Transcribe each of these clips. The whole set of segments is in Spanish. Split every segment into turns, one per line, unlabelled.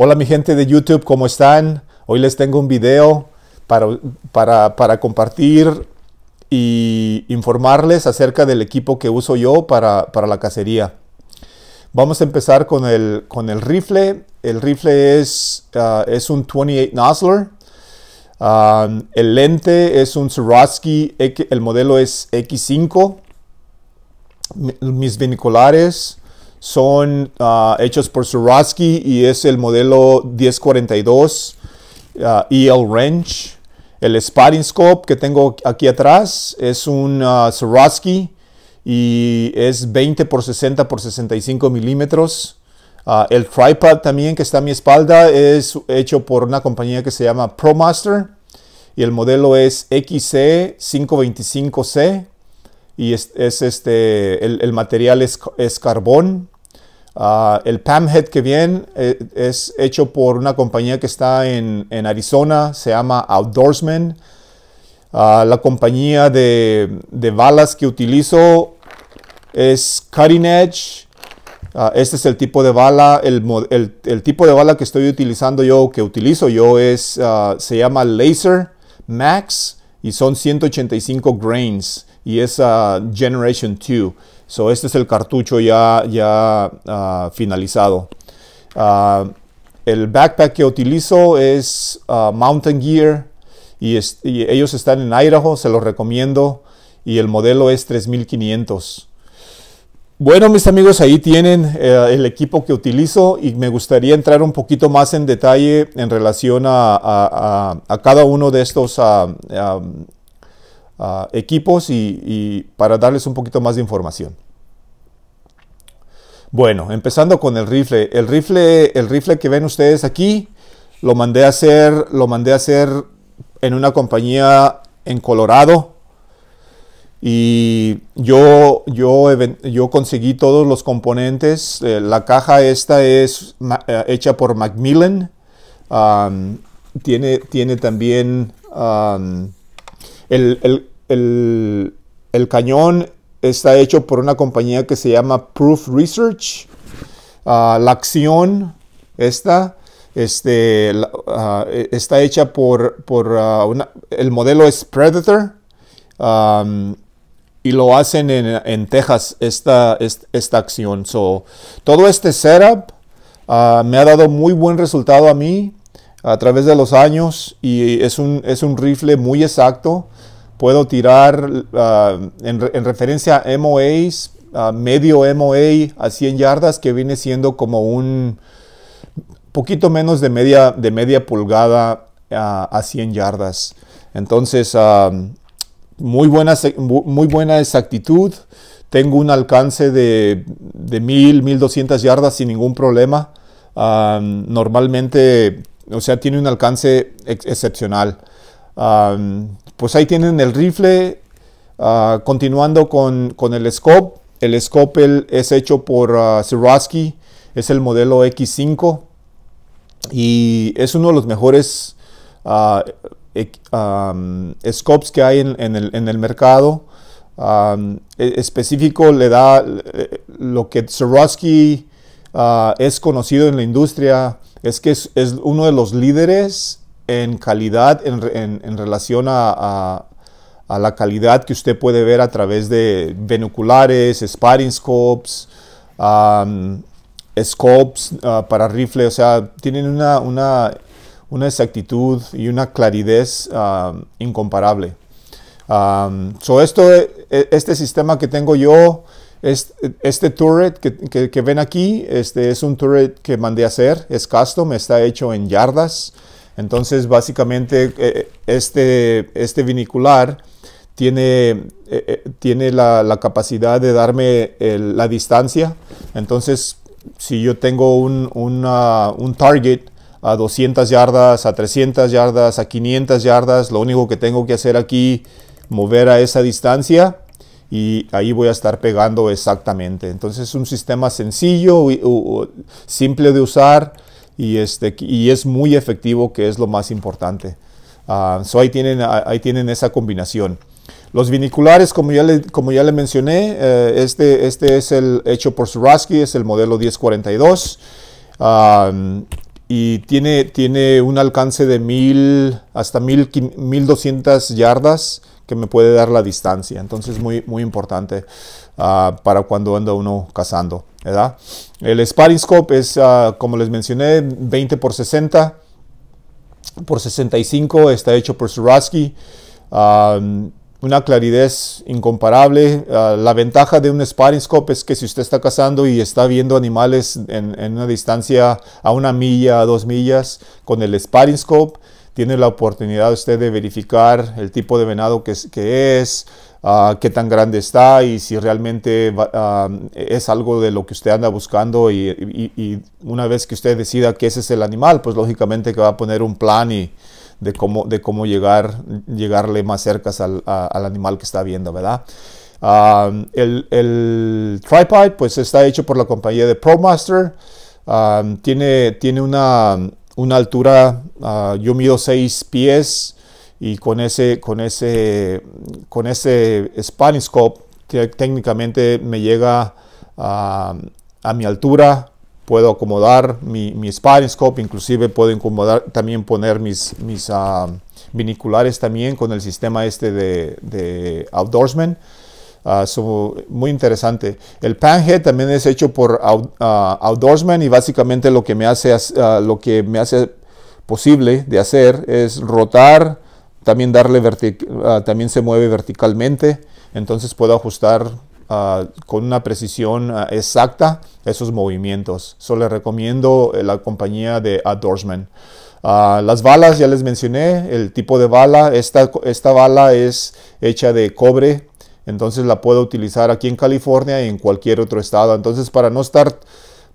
Hola mi gente de YouTube, ¿cómo están? Hoy les tengo un video para, para, compartir y informarles acerca del equipo que uso yo para, la cacería. Vamos a empezar con el, con el rifle. El rifle es, uh, es un 28 Nosler. Um, el lente es un Swarovski, el modelo es X5. Mis binoculares son ah, hechos por Swarovski y es el modelo 1042 ah, EL Wrench. El Sparring Scope que tengo aquí atrás es un uh, y es 20 por 60 por 65 milímetros. el tripod también que está a mi espalda es hecho por una compañía que se llama ProMaster y el modelo es XC525C y es, este, el, material es, carbón. Ah, el el Head que viene eh, es hecho por una compañía que está en, Arizona, se llama Outdoorsman. Ah, la compañía de, balas que utilizo es Cutting Edge. Ah, este es el tipo de bala, el, tipo de bala que estoy utilizando yo, que utilizo yo es, se llama Laser Max y son 185 grains y es ah, Generation 2. So, este es el cartucho ya, ya ah, finalizado. Ah, el backpack que utilizo es Mountain Gear y, ellos están en Idaho, se los recomiendo. Y el modelo es 3500. Bueno, mis amigos, ahí tienen eh, el equipo que utilizo y me gustaría entrar un poquito más en detalle en relación a, cada uno de estos ah, ah, equipos y, para darles un poquito más de información. Bueno, empezando con el rifle. El rifle, el rifle que ven ustedes aquí, lo mandé a hacer, lo mandé a hacer en una compañía en Colorado y yo, yo, yo conseguí todos los componentes. Eh, la caja esta es eh, hecha por Macmillan. tiene, tiene también el, el, cañón está hecho por una compañía que se llama Proof Research. Ah, la acción esta este, ah, eh, está hecha por, ah, el modelo es Predator y lo hacen en, en Texas esta, esta, acción. todo este setup ah, me ha dado muy buen resultado a mí a través de los años y es un, es un rifle muy exacto. Puedo tirar ah, en, referencia a MOAs, medio MOA a 100 yardas, que viene siendo como un poquito menos de media, de media pulgada ah, a 100 yardas. Entonces, muy buena, muy buena exactitud, tengo un alcance de, 1000, 1200 yardas sin ningún problema. normalmente, o sea, tiene un alcance excepcional. pues ahí tienen el rifle, ah, continuando con, el scope. El scope el, es hecho por uh, es el modelo X5 y es uno de los mejores ah, scopes que hay en, el, mercado. E-, específico le da eh, lo que Swarovski ah, es conocido en la industria, es que es, uno de los líderes en calidad en, relación a, la calidad que usted puede ver a través de binoculares, sparring scopes, scopes ah, para rifle, o sea, tienen una, una una exactitud y una claridad ah, incomparable. Ah, so esto, eh, eh, este sistema que tengo yo, este, turret que, ven aquí, este es un turret que mandé a hacer, es custom, está hecho en yardas. Entonces, básicamente, eh, este, este vinicular tiene, tiene la, capacidad de darme la distancia. Entonces, si yo tengo un, un target, a 200 yardas, a 300 yardas, a 500 yardas. Lo único que tengo que hacer aquí, mover a esa distancia y ahí voy a estar pegando exactamente. Entonces es un sistema sencillo, simple de usar y, este, y es muy efectivo, que es lo más importante. Ah, ahí, tienen, ah, ahí tienen esa combinación. Los viniculares, como ya le, como ya le mencioné, eh, este, este es el hecho por surasky es el modelo 1042 y tiene, tiene un alcance de 1000 hasta 1200 yardas que me puede dar la distancia. Entonces muy, muy importante ah, para cuando anda uno cazando. El Sparring Scope es, ah, como les mencioné, 20 por 60 por 65. Está hecho por Swarovski. Ah, una claridad incomparable. Ah, la ventaja de un scope es que si usted está cazando y está viendo animales en, una distancia a una milla, a dos millas, con el scope, tiene la oportunidad usted de verificar el tipo de venado que es, ah, qué tan grande está y si realmente ah, es algo de lo que usted anda buscando y, y, una vez que usted decida que ese es el animal, pues lógicamente que va a poner un plan y, de cómo, de cómo llegar, llegarle más cerca al, animal que está viendo, ¿verdad? Um, el, el, tripod pues está hecho por la compañía de ProMaster. Um, tiene, tiene una, altura, uh, yo mido 6 pies y con ese, con ese, con ese Spaniscope técnicamente me llega um, a mi altura puedo acomodar mi, mi scope, inclusive puedo acomodar, también poner mis, mis viniculares ah, también con el sistema este de, de outdoorsman. Ah, muy interesante. El panhead también es hecho por ah, outdoorsman y básicamente lo que me hace, lo que me hace posible de hacer es rotar, también darle también se mueve verticalmente, entonces puedo ajustar Ah, con una precisión ah, exacta esos movimientos. Solo les recomiendo eh, la compañía de Adorsman. Ah, las balas, ya les mencioné, el tipo de bala. Esta, esta bala es hecha de cobre, entonces la puedo utilizar aquí en California y en cualquier otro estado. Entonces, para no estar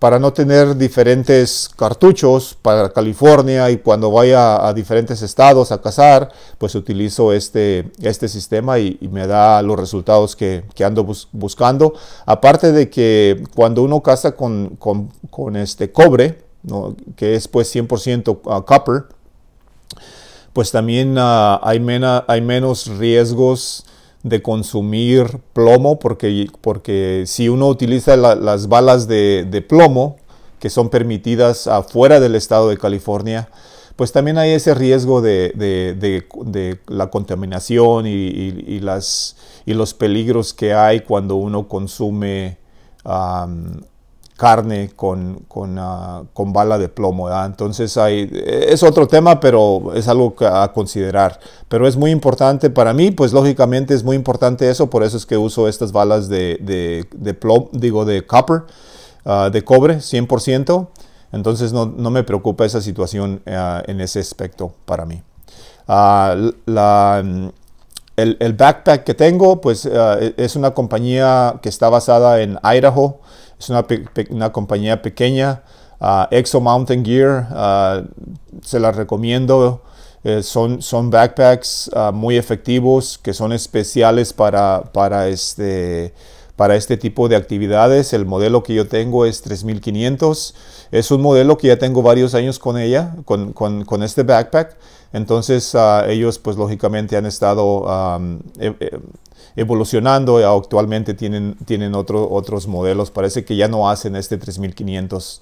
para no tener diferentes cartuchos para California y cuando vaya a diferentes estados a cazar, pues utilizo este, este sistema y, me da los resultados que, ando buscando. Aparte de que cuando uno caza con, este cobre, que es pues 100% ah, copper, pues también ah, hay, hay menos riesgos de consumir plomo, porque, porque si uno utiliza las balas de, plomo, que son permitidas afuera del estado de California, pues también hay ese riesgo de, la contaminación y, las, y los peligros que hay cuando uno consume carne con, ah, con, bala de plomo. Entonces hay, es otro tema, pero es algo a considerar. Pero es muy importante para mí, pues lógicamente es muy importante eso, por eso es que uso estas balas de, plomo, digo de copper, ah, de cobre, 100%. Entonces no, me preocupa esa situación ah, en ese aspecto para mí. la, mm, el, backpack que tengo, pues eh, e-, es una compañía que está basada en Idaho. Es una, una compañía pequeña. Ah, Exo Mountain Gear, ah, se la recomiendo. Eh, son, son backpacks ah, muy efectivos que son especiales para, para este, para este tipo de actividades, el modelo que yo tengo es 3500. Es un modelo que ya tengo varios años con ella, con, este backpack. Entonces, ah, ellos, pues lógicamente, han estado e, e, evolucionando y actualmente tienen, tienen otro, otros modelos. Parece que ya no hacen este 3500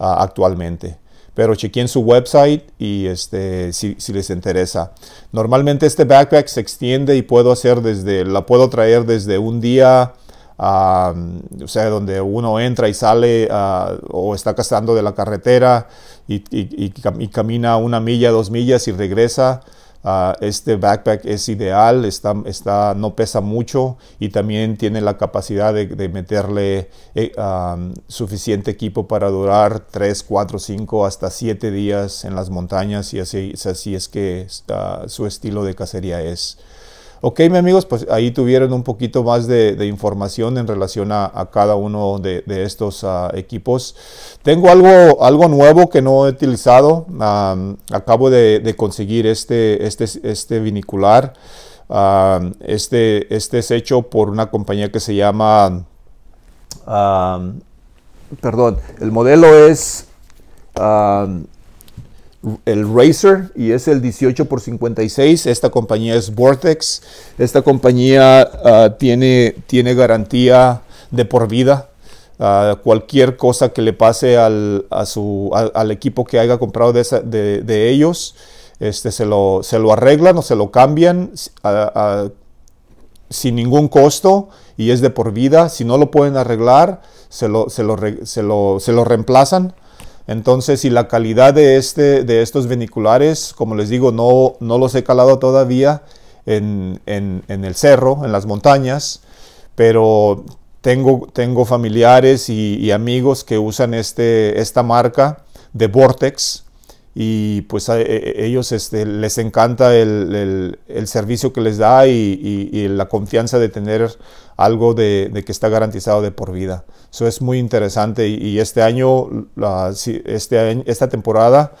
ah, actualmente pero chequen su website y este, si, si, les interesa. Normalmente este backpack se extiende y puedo hacer desde, la puedo traer desde un día o sea, donde uno entra y sale ah, o está cazando de la carretera y, camina una milla, dos millas y regresa. Ah, este backpack es ideal, está, no pesa mucho y también tiene la capacidad de, meterle eh, suficiente equipo para durar 3, 4, 5, hasta 7 días en las montañas y así, así es que ah, su estilo de cacería es. Ok, mis amigos, pues ahí tuvieron un poquito más de, información en relación a, cada uno de, estos ah, equipos. Tengo algo, algo nuevo que no he utilizado. acabo de, conseguir este, este, este vinicular. este, este es hecho por una compañía que se llama... perdón, el modelo es el racer y es el 18 por 56. Esta compañía es Vortex. Esta compañía ah, tiene, tiene garantía de por vida. Ah, cualquier cosa que le pase al, a al equipo que haya comprado de, ellos, este, se, lo, se lo arreglan o se lo cambian ah, sin ningún costo y es de por vida. Si no lo pueden arreglar, se lo reemplazan. Entonces, si la calidad de, este, estos viniculares, como les digo, no, no los he calado todavía en, en, el cerro, en las montañas, pero tengo, tengo familiares y, amigos que usan este, esta marca de Vortex y pues a e, e, ellos este, les encanta el, servicio que les da y, la confianza de tener algo de, que está garantizado de por vida. Eso es muy interesante y, este, este año, esta temporada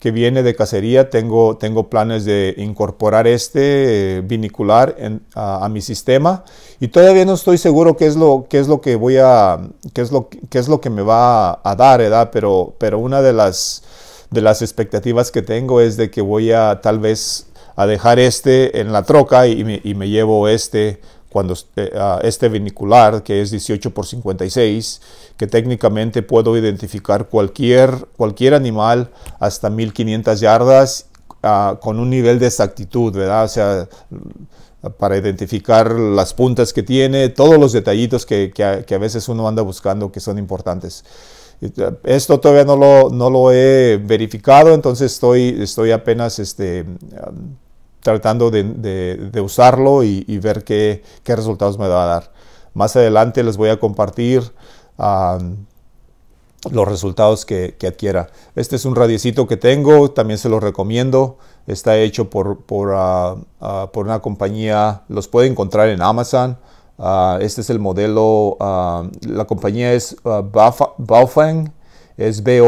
que viene de cacería, tengo, tengo planes de incorporar este eh, vinicular a, mi sistema y todavía no estoy seguro qué es lo, qué es lo que voy a, qué es lo, qué es lo que me va a, dar, ¿verdad? Pero, pero una de las de las expectativas que tengo es de que voy a tal vez a dejar este en la troca y me, llevo este cuando eh, este vinicular que es 18 por 56 que técnicamente puedo identificar cualquier cualquier animal hasta 1500 yardas ah, con un nivel de exactitud verdad o sea para identificar las puntas que tiene todos los detallitos que, que a veces uno anda buscando que son importantes esto todavía no lo, he verificado, entonces estoy, estoy apenas este, tratando de, usarlo y, ver qué, resultados me va a dar. Más adelante les voy a compartir los resultados que, adquiera. Este es un radiecito que tengo, también se lo recomiendo. Está hecho por, ah, ah, por una compañía, los puede encontrar en Amazon. Ah, este es el modelo, ah, la compañía es ah, Baofeng, es B-A-O-F-E-N-G.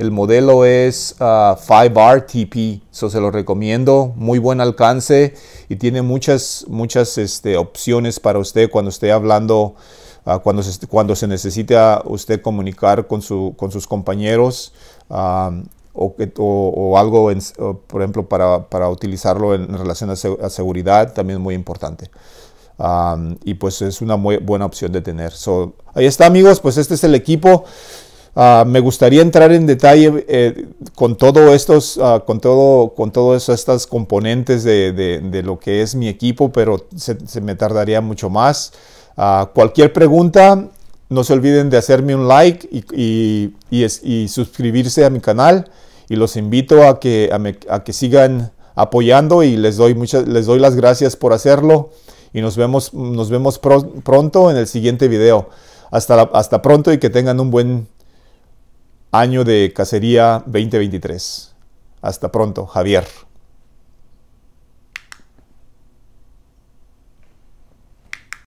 El modelo es 5RTP, eso se lo recomiendo, muy buen alcance y tiene muchas, muchas este, opciones para usted cuando esté hablando, cuando, se, cuando se necesita usted comunicar con, su, con sus compañeros o, algo, por ejemplo, para, para, utilizarlo en relación a, seguridad, también es muy importante. y pues es una muy buena opción de tener. ahí está amigos, pues este es el equipo. Ah, me gustaría entrar en detalle eh, con todo estos, ah, con todo, con todos estas componentes de, de, lo que es mi equipo, pero se, me tardaría mucho más. Ah, cualquier pregunta, no se olviden de hacerme un like y, y, y suscribirse a mi canal y los invito a que, a, que sigan apoyando y les doy, muchas, les doy las gracias por hacerlo y nos vemos, nos vemos pronto en el siguiente video. Hasta, hasta pronto y que tengan un buen año de cacería 2023. Hasta pronto, Javier.